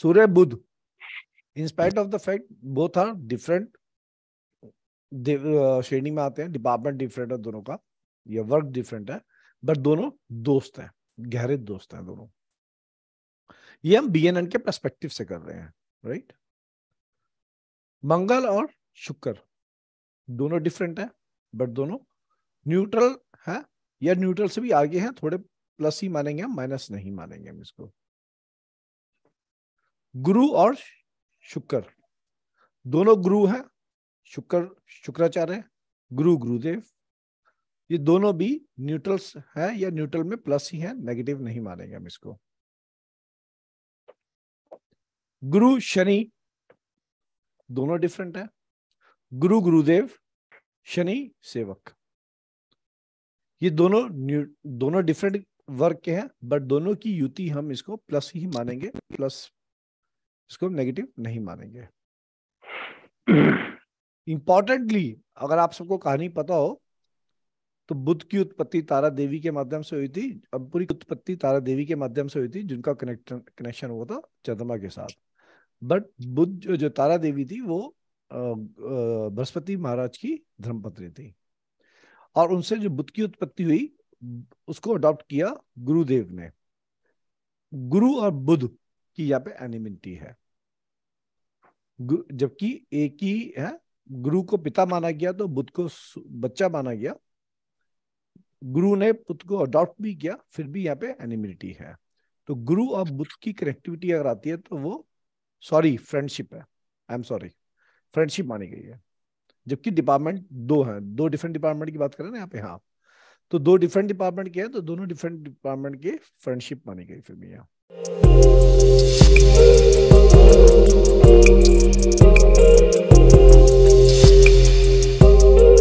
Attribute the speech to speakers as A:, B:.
A: Surya Budh, in spite of the fact both are different श्रेणी में आते हैं डिपार्टमेंट डिफरेंट है दोनों का या वर्क डिफरेंट है बट दोनों दोस्त हैं गहरे दोस्त हैं दोनों ये हम बीएनएन के पर्सपेक्टिव से कर रहे हैं राइट मंगल और शुक्र दोनों डिफरेंट है बट दोनों न्यूट्रल है या न्यूट्रल से भी आगे हैं थोड़े प्लस ही मानेंगे माइनस नहीं मानेंगे हम इसको गुरु और शुक्र दोनों गुरु हैं शुक्र शुक्राचार्य गुरु गुरुदेव ये दोनों भी न्यूट्रल्स हैं या न्यूट्रल में प्लस ही हैं नेगेटिव नहीं मानेंगे हम इसको गुरु शनि दोनों डिफरेंट है गुरु गुरुदेव शनि सेवक ये दोनों दोनों डिफरेंट वर्ग के हैं बट दोनों की युति हम इसको प्लस ही मानेंगे प्लस इसको हम नेगेटिव नहीं मानेंगे इंपॉर्टेंटली अगर आप सबको कहानी पता हो तो बुद्ध की उत्पत्ति तारा देवी के माध्यम से हुई थी और पूरी उत्पत्ति तारा देवी के माध्यम से हुई थी जिनका कनेक्शन कनेक्शन हुआ था चंद्रमा के साथ बट बुद्ध जो तारा देवी थी वो बृहस्पति महाराज की धर्मपत्नी थी और उनसे जो बुद्ध की उत्पत्ति हुई उसको अडॉप्ट किया गुरुदेव ने गुरु और बुद्ध कि यहाँ पे एनिमिटी है जबकि एक ही है गुरु को पिता माना गया तो बुद्ध को बच्चा माना गया गुरु ने पुत्र को अडॉप्ट भी किया फिर भी यहाँ पे एनिमिटी है तो गुरु और बुद्ध की कनेक्टिविटी अगर आती है तो वो सॉरी फ्रेंडशिप है आई एम सॉरी फ्रेंडशिप मानी गई है जबकि डिपार्टमेंट दो है दो डिफरेंट डिपार्टमेंट की बात करें ना यहाँ पे हाँ तो दो डिफरेंट डिपार्टमेंट के हैं तो दोनों डिफरेंट डिपार्टमेंट के फ्रेंडशिप मानी गई फिल्म यहाँ